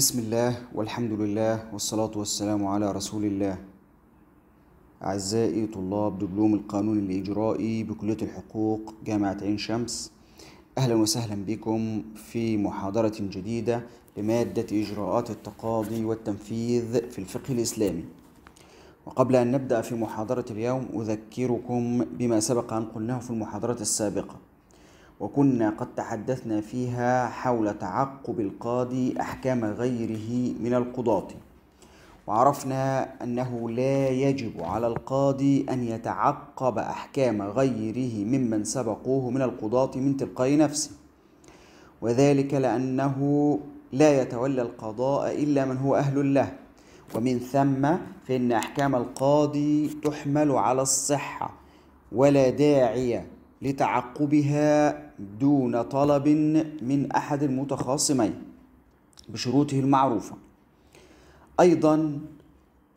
بسم الله والحمد لله والصلاة والسلام على رسول الله أعزائي طلاب دبلوم القانون الإجرائي بكلية الحقوق جامعة عين شمس أهلا وسهلا بكم في محاضرة جديدة لمادة إجراءات التقاضي والتنفيذ في الفقه الإسلامي وقبل أن نبدأ في محاضرة اليوم أذكركم بما سبق أن قلناه في المحاضرة السابقة وكنا قد تحدثنا فيها حول تعقب القاضي أحكام غيره من القضاة وعرفنا أنه لا يجب على القاضي أن يتعقب أحكام غيره ممن سبقوه من القضاة من تلقاء نفسه وذلك لأنه لا يتولى القضاء إلا من هو أهل له ومن ثم فإن أحكام القاضي تحمل على الصحة ولا داعي لتعقبها دون طلب من أحد المتخاصمين بشروطه المعروفة أيضا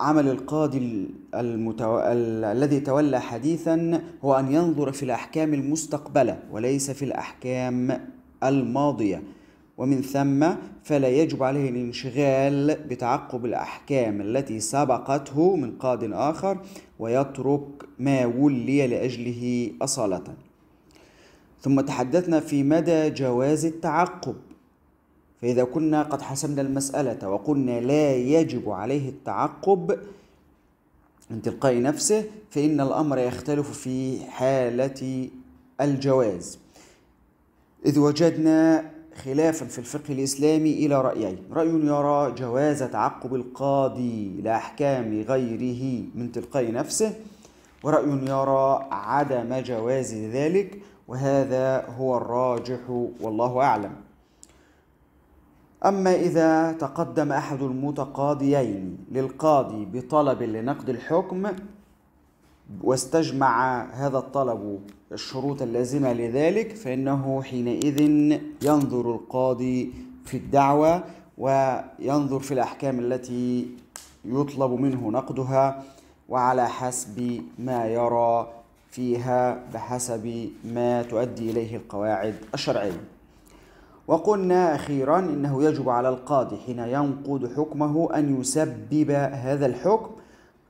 عمل القاضي المتو... الذي تولى حديثا هو أن ينظر في الأحكام المستقبلة وليس في الأحكام الماضية ومن ثم فلا يجب عليه الانشغال بتعقب الأحكام التي سبقته من قاض آخر ويترك ما ولي لأجله أصالة ثم تحدثنا في مدى جواز التعقب فإذا كنا قد حسمنا المسألة وقلنا لا يجب عليه التعقب من تلقاء نفسه فإن الأمر يختلف في حالة الجواز إذ وجدنا خلافا في الفقه الإسلامي إلى رأيين رأي يرى جواز تعقب القاضي لأحكام غيره من تلقاء نفسه ورأي يرى عدم جواز ذلك وهذا هو الراجح والله أعلم أما إذا تقدم أحد المتقاضيين للقاضي بطلب لنقد الحكم واستجمع هذا الطلب الشروط اللازمة لذلك فإنه حينئذ ينظر القاضي في الدعوة وينظر في الأحكام التي يطلب منه نقدها وعلى حسب ما يرى فيها بحسب ما تؤدي إليه القواعد الشرعية وقلنا أخيرا إنه يجب على القاضي حين ينقض حكمه أن يسبب هذا الحكم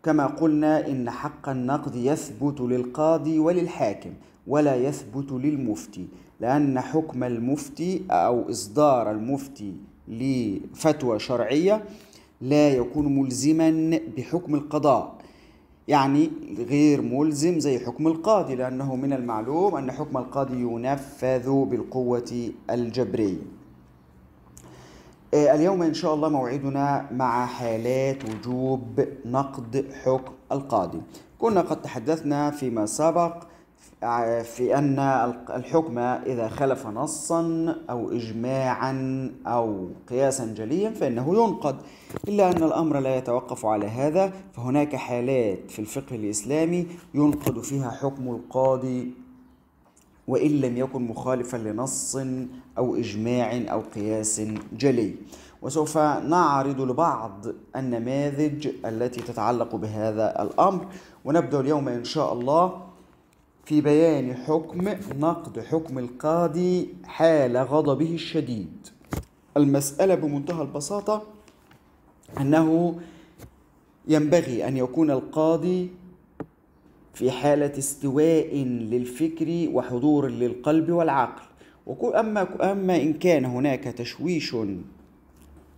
كما قلنا إن حق النقد يثبت للقاضي وللحاكم ولا يثبت للمفتي لأن حكم المفتي أو إصدار المفتي لفتوى شرعية لا يكون ملزما بحكم القضاء يعني غير ملزم زي حكم القاضي لأنه من المعلوم أن حكم القاضي ينفذ بالقوة الجبرية آه، اليوم إن شاء الله موعدنا مع حالات وجوب نقد حكم القاضي كنا قد تحدثنا فيما سبق في أن الحكم إذا خلف نصا أو إجماعا أو قياسا جليا فإنه ينقد إلا أن الأمر لا يتوقف على هذا فهناك حالات في الفقه الإسلامي ينقد فيها حكم القاضي وإن لم يكن مخالفا لنص أو إجماع أو قياس جلي وسوف نعرض لبعض النماذج التي تتعلق بهذا الأمر ونبدأ اليوم إن شاء الله في بيان حكم نقد حكم القاضي حال غضبه الشديد المسألة بمنتهى البساطة أنه ينبغي أن يكون القاضي في حالة استواء للفكر وحضور للقلب والعقل أما أما إن كان هناك تشويش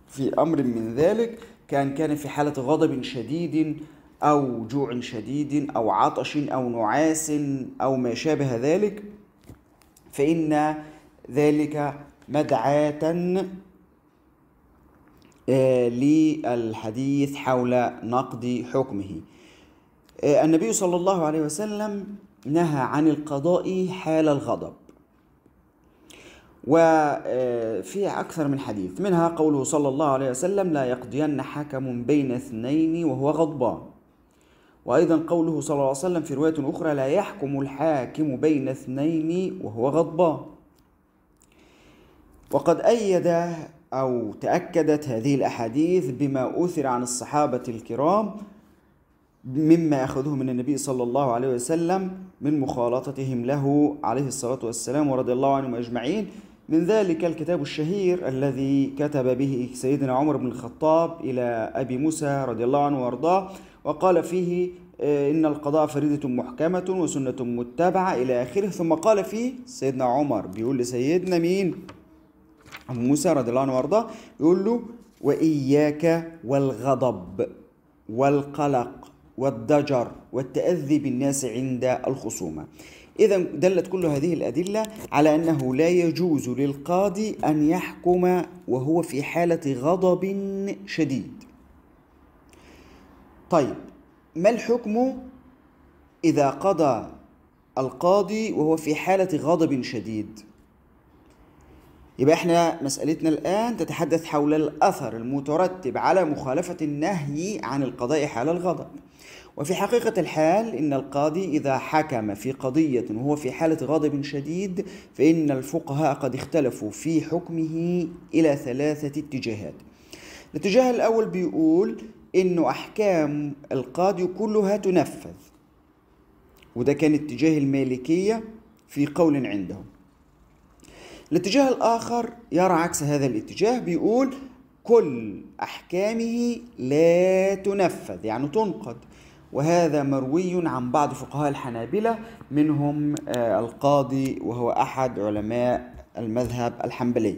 في أمر من ذلك كان كان في حالة غضب شديد أو جوع شديد أو عطش أو نعاس أو ما شابه ذلك فإن ذلك مدعاة آه، للحديث حول نقد حكمه آه، النبي صلى الله عليه وسلم نهى عن القضاء حال الغضب وفي آه، أكثر من حديث منها قوله صلى الله عليه وسلم لا يقضين حكم بين اثنين وهو غضبان وأيضا قوله صلى الله عليه وسلم في رواية أخرى لا يحكم الحاكم بين اثنين وهو غضبان وقد أيد أو تأكدت هذه الأحاديث بما أثر عن الصحابة الكرام مما أخذوه من النبي صلى الله عليه وسلم من مخالطتهم له عليه الصلاة والسلام ورضي الله عنهم أجمعين من ذلك الكتاب الشهير الذي كتب به سيدنا عمر بن الخطاب إلى أبي موسى رضي الله عنه وأرضاه وقال فيه آه، إن القضاء فريضة محكمة وسنة متبعة إلى آخره ثم قال فيه سيدنا عمر بيقول لسيدنا مين أبو موسى رضي الله عنه وارضاه يقول له وإياك والغضب والقلق والضجر والتأذي بالناس عند الخصومة إذا دلت كل هذه الأدلة على أنه لا يجوز للقاضي أن يحكم وهو في حالة غضب شديد طيب ما الحكم إذا قضى القاضي وهو في حالة غضب شديد يبقى احنا مسألتنا الآن تتحدث حول الأثر المترتب على مخالفة النهي عن القضاء حال الغضب وفي حقيقة الحال إن القاضي إذا حكم في قضية وهو في حالة غضب شديد فإن الفقهاء قد اختلفوا في حكمه إلى ثلاثة اتجاهات الاتجاه الأول بيقول انه احكام القاضي كلها تنفذ وده كان اتجاه المالكيه في قول عندهم الاتجاه الاخر يرى عكس هذا الاتجاه بيقول كل احكامه لا تنفذ يعني تنقض وهذا مروي عن بعض فقهاء الحنابله منهم آه، القاضي وهو احد علماء المذهب الحنبلي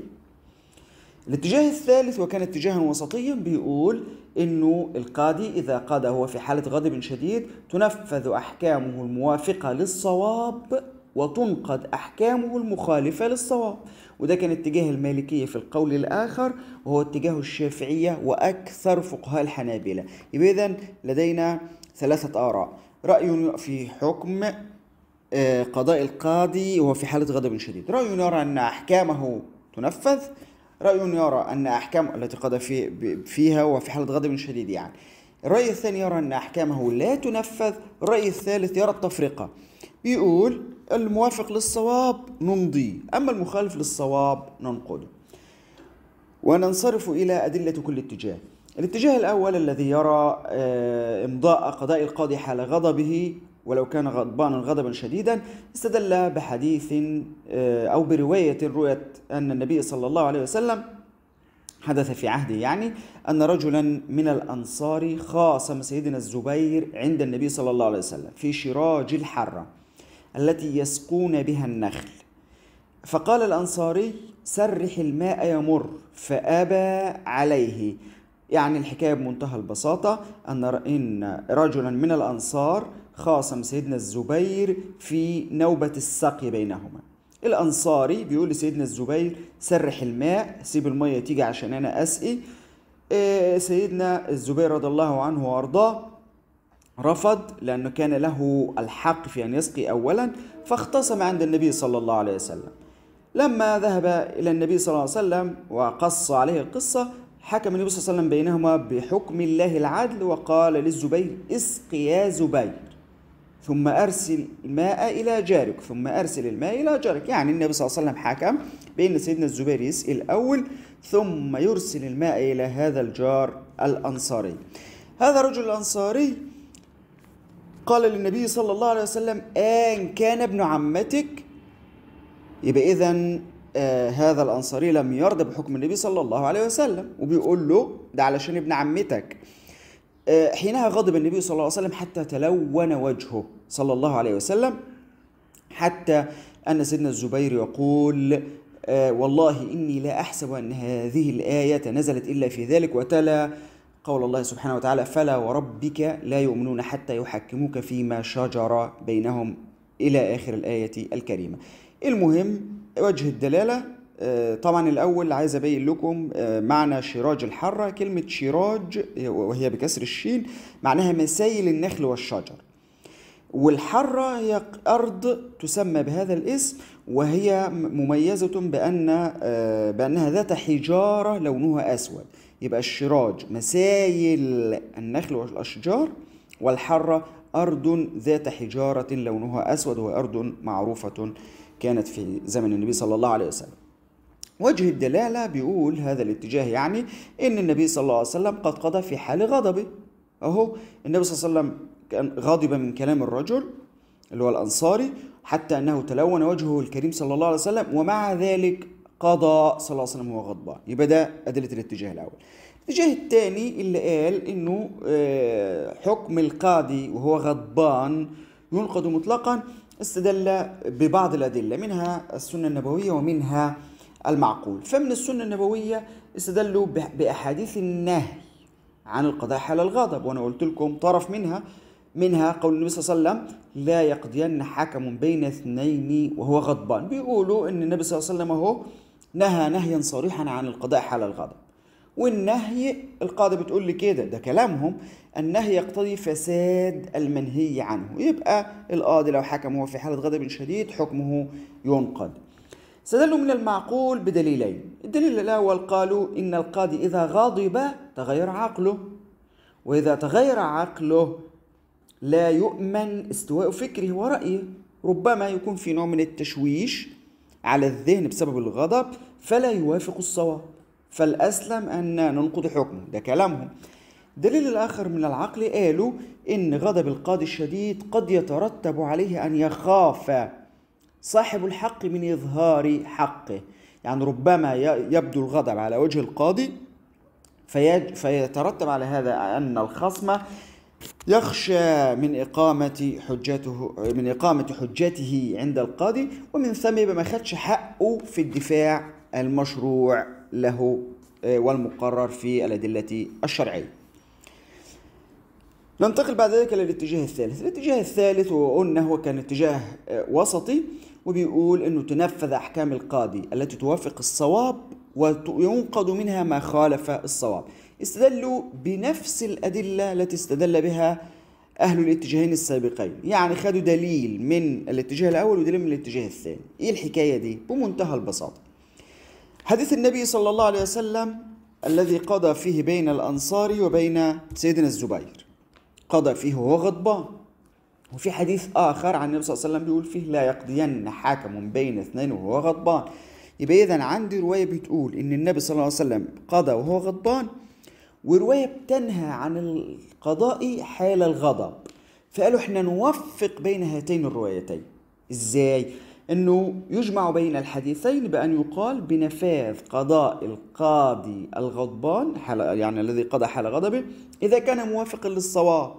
الاتجاه الثالث وكان اتجاها وسطيا بيقول انه القاضي اذا قضى هو في حاله غضب شديد تنفذ احكامه الموافقه للصواب وتنقد احكامه المخالفه للصواب وده كان اتجاه المالكيه في القول الاخر وهو اتجاه الشافعيه واكثر فقهاء الحنابله يبقى اذا لدينا ثلاثه اراء راي في حكم آه، قضاء القاضي وهو في حاله غضب شديد راي يرى ان احكامه تنفذ رأي يرى أن أحكام التي قضى في فيها وفي حالة غضب شديد يعني الرأي الثاني يرى أن أحكامه لا تنفذ الرأي الثالث يرى التفرقة بيقول الموافق للصواب نمضي أما المخالف للصواب ننقده وننصرف إلى أدلة كل اتجاه الاتجاه الأول الذي يرى آه، إمضاء قضاء القاضي حال غضبه ولو كان غضبانا غضبا شديدا استدل بحديث آه، أو برواية رؤيت أن النبي صلى الله عليه وسلم حدث في عهده يعني أن رجلا من الأنصار خاصم سيدنا الزبير عند النبي صلى الله عليه وسلم في شراج الحرة التي يسقون بها النخل فقال الأنصاري سرح الماء يمر فأبى عليه يعني الحكاية بمنتهى البساطة أن إن رجلا من الأنصار خاصم سيدنا الزبير في نوبة السقي بينهما الأنصاري بيقول لسيدنا الزبير سرح الماء سيب المية تيجي عشان أنا أسقي آه، سيدنا الزبير رضي الله عنه وأرضاه رفض لأنه كان له الحق في أن يسقي أولا فاختصم عند النبي صلى الله عليه وسلم لما ذهب إلى النبي صلى الله عليه وسلم وقص عليه القصة حكم النبي صلى الله عليه وسلم بينهما بحكم الله العدل وقال للزبير اسق يا زبير ثم أرسل الماء إلى جارك ثم أرسل الماء إلى جارك يعني النبي صلى الله عليه وسلم حكم بأن سيدنا الزبير يسأل الاول ثم يرسل الماء إلى هذا الجار الأنصاري هذا الرجل الأنصاري قال للنبي صلى الله عليه وسلم آن كان ابن عمتك يبقى إذا آه هذا الأنصاري لم يرضى بحكم النبي صلى الله عليه وسلم وبيقول له ده علشان ابن عمتك حينها غضب النبي صلى الله عليه وسلم حتى تلون وجهه صلى الله عليه وسلم حتى أن سيدنا الزبير يقول آه، والله إني لا أحسب أن هذه الآية نزلت إلا في ذلك وتلا قول الله سبحانه وتعالى فلا وربك لا يؤمنون حتى يحكموك فيما شجر بينهم إلى آخر الآية الكريمة المهم وجه الدلالة آه، طبعا الاول عايز ابين لكم آه، معنى شراج الحره كلمه شراج آه، وهي بكسر الشين معناها مسايل النخل والشجر والحرة هي أرض تسمى بهذا الاسم وهي مميزة بأن بأنها ذات حجارة لونها أسود يبقى الشراج مسايل النخل والأشجار والحرة أرض ذات حجارة لونها أسود وأرض معروفة كانت في زمن النبي صلى الله عليه وسلم وجه الدلالة بيقول هذا الاتجاه يعني إن النبي صلى الله عليه وسلم قد قضى في حال غضبه أهو النبي صلى الله عليه وسلم كان غاضبا من كلام الرجل اللي هو الأنصاري حتى أنه تلون وجهه الكريم صلى الله عليه وسلم ومع ذلك قضى صلى الله عليه وسلم وهو غضبان يبقى ده أدلة الاتجاه الأول الاتجاه الثاني اللي قال إنه آه، حكم القاضي وهو غضبان ينقض مطلقا استدل ببعض الأدلة منها السنة النبوية ومنها المعقول فمن السنة النبوية استدلوا بأحاديث النهي عن القضاء حال الغضب وأنا قلت لكم طرف منها منها قول النبي صلى الله عليه وسلم لا يقضين حكم بين اثنين وهو غضبان بيقولوا ان النبي صلى الله عليه وسلم اهو نهى نهيا صريحا عن القضاء حال الغضب والنهي القاضي بتقول لي كده ده كلامهم النهي يقتضي فساد المنهي عنه يبقى القاضي لو حكم في حالة غضب شديد حكمه ينقض استدلوا من المعقول بدليلين الدليل الأول قالوا إن القاضي إذا غضب تغير عقله وإذا تغير عقله لا يؤمن استواء فكره ورأيه ربما يكون في نوع من التشويش على الذهن بسبب الغضب فلا يوافق الصواب فالأسلم أن ننقض حكمه ده كلامهم الدليل الآخر من العقل قالوا إن غضب القاضي الشديد قد يترتب عليه أن يخاف صاحب الحق من إظهار حقه يعني ربما يبدو الغضب على وجه القاضي فيترتب على هذا أن الخصم يخشى من إقامة حجته من إقامة حجته عند القاضي ومن ثم يبقى ما خدش حقه في الدفاع المشروع له آه، والمقرر في الأدلة الشرعية. ننتقل بعد ذلك للاتجاه الثالث، الاتجاه الثالث وقلنا هو كان اتجاه آه، وسطي وبيقول انه تنفذ احكام القاضي التي توافق الصواب وينقض منها ما خالف الصواب استدلوا بنفس الادله التي استدل بها اهل الاتجاهين السابقين يعني خدوا دليل من الاتجاه الاول ودليل من الاتجاه الثاني ايه الحكايه دي بمنتهى البساطه حديث النبي صلى الله عليه وسلم الذي قضى فيه بين الانصار وبين سيدنا الزبير قضى فيه وهو غضبان وفي حديث آخر عن النبي صلى الله عليه وسلم بيقول فيه لا يقضين حاكم بين اثنين وهو غضبان يبقى إذا عندي رواية بتقول إن النبي صلى الله عليه وسلم قضى وهو غضبان ورواية بتنهى عن القضاء حال الغضب فقالوا إحنا نوفق بين هاتين الروايتين إزاي؟ أنه يجمع بين الحديثين بأن يقال بنفاذ قضاء القاضي الغضبان حال يعني الذي قضى حال غضبه إذا كان موافقا للصواب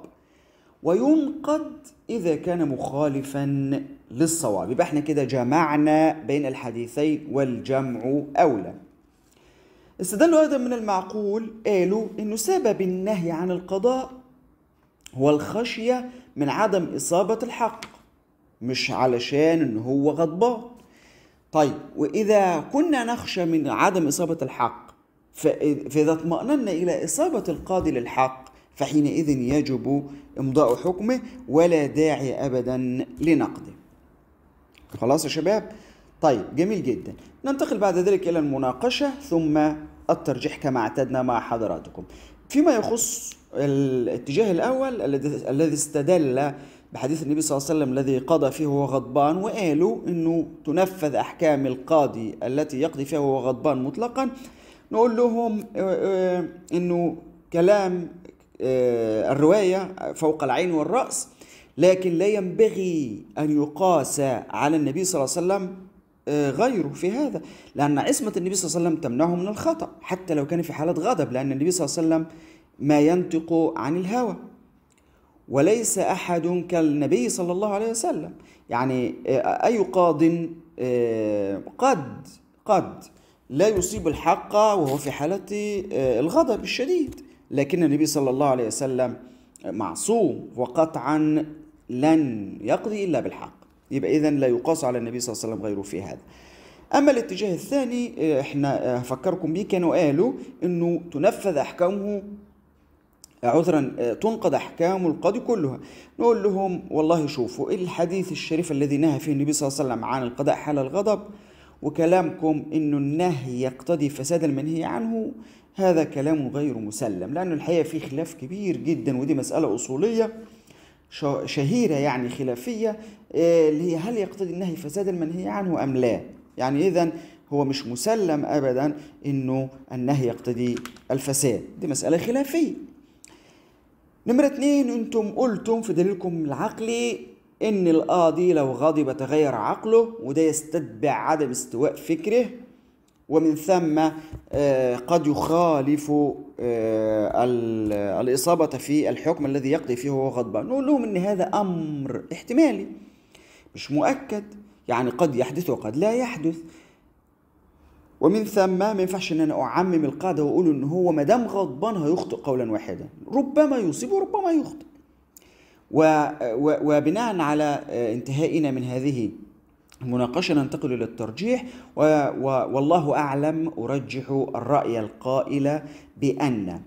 وينقد إذا كان مخالفا للصواب يبقى احنا كده جمعنا بين الحديثين والجمع أولى استدلوا أيضا من المعقول قالوا أنه سبب النهي عن القضاء هو الخشية من عدم إصابة الحق مش علشان أنه هو غضبان طيب وإذا كنا نخشى من عدم إصابة الحق فإذا اطمأننا إلى إصابة القاضي للحق فحينئذ يجب إمضاء حكمه ولا داعي أبدا لنقده خلاص يا شباب طيب جميل جدا ننتقل بعد ذلك إلى المناقشة ثم الترجيح كما اعتدنا مع حضراتكم فيما يخص الاتجاه الأول الذي استدل بحديث النبي صلى الله عليه وسلم الذي قضى فيه وهو غضبان وقالوا انه تنفذ احكام القاضي التي يقضي فيها وهو غضبان مطلقا نقول لهم آه، آه، انه كلام آه، الرواية فوق العين والرأس لكن لا ينبغي أن يقاس على النبي صلى الله عليه وسلم آه، غيره في هذا لأن عصمة النبي صلى الله عليه وسلم تمنعه من الخطأ حتى لو كان في حالة غضب لأن النبي صلى الله عليه وسلم ما ينطق عن الهوى وليس أحد كالنبي صلى الله عليه وسلم يعني آه، أي قاض قد قد لا يصيب الحق وهو في حالة الغضب الشديد لكن النبي صلى الله عليه وسلم معصوم وقطعا لن يقضي إلا بالحق يبقى إذا لا يقاس على النبي صلى الله عليه وسلم غيره في هذا أما الاتجاه الثاني آه، احنا آه، هفكركم به كانوا قالوا أنه تنفذ أحكامه عذرا آه، تنقض احكام القاضي كلها نقول لهم والله شوفوا الحديث الشريف الذي نهى فيه النبي صلى الله عليه وسلم عن القضاء حال الغضب وكلامكم انه النهي يقتضي فساد المنهي عنه هذا كلام غير مسلم لأن الحقيقة في خلاف كبير جدا ودي مسألة أصولية شهيرة يعني خلافية آه، اللي هي هل يقتضي النهي فساد المنهي عنه أم لا يعني إذا هو مش مسلم أبدا أنه النهي يقتضي الفساد دي مسألة خلافية نمرة اتنين انتم قلتم في دليلكم العقلي ان القاضي لو غضب تغير عقله وده يستتبع عدم استواء فكره ومن ثم آه، قد يخالف آه، الإصابة في الحكم الذي يقضي فيه وهو غضبان نقول لهم أن هذا أمر احتمالي مش مؤكد يعني قد يحدث وقد لا يحدث ومن ثم ما ينفعش ان انا اعمم القاعده واقول ان هو ما دام غضبان هيخطئ قولا واحدا ربما يصيب وربما يخطئ وبناء على آه، انتهائنا من هذه مناقشة ننتقل إلى الترجيح والله أعلم أرجح الرأي القائل بأن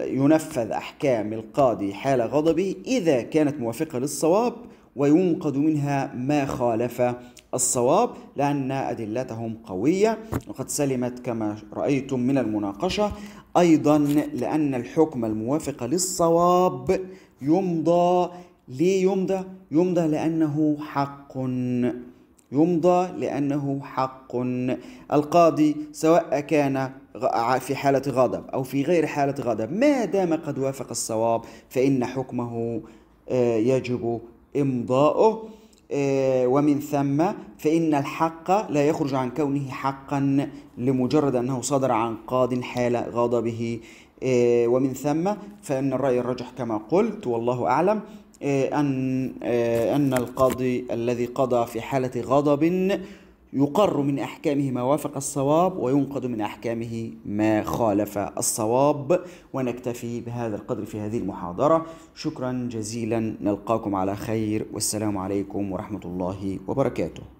ينفذ أحكام القاضي حال غضبه إذا كانت موافقة للصواب وينقد منها ما خالف الصواب لأن أدلتهم قوية وقد سلمت كما رأيتم من المناقشة أيضا لأن الحكم الموافق للصواب يمضى ليه يمضى؟ يمضى لأنه حق يمضى لأنه حق القاضي سواء كان في حالة غضب أو في غير حالة غضب ما دام قد وافق الصواب فإن حكمه آه، يجب إمضاؤه آه، ومن ثم فإن الحق لا يخرج عن كونه حقا لمجرد أنه صدر عن قاض حال غضبه آه، ومن ثم فإن الرأي الرجح كما قلت والله أعلم آه، أن آه، أن القاضي الذي قضى في حالة غضب يقر من أحكامه ما وافق الصواب وينقض من أحكامه ما خالف الصواب ونكتفي بهذا القدر في هذه المحاضرة شكرا جزيلا نلقاكم على خير والسلام عليكم ورحمة الله وبركاته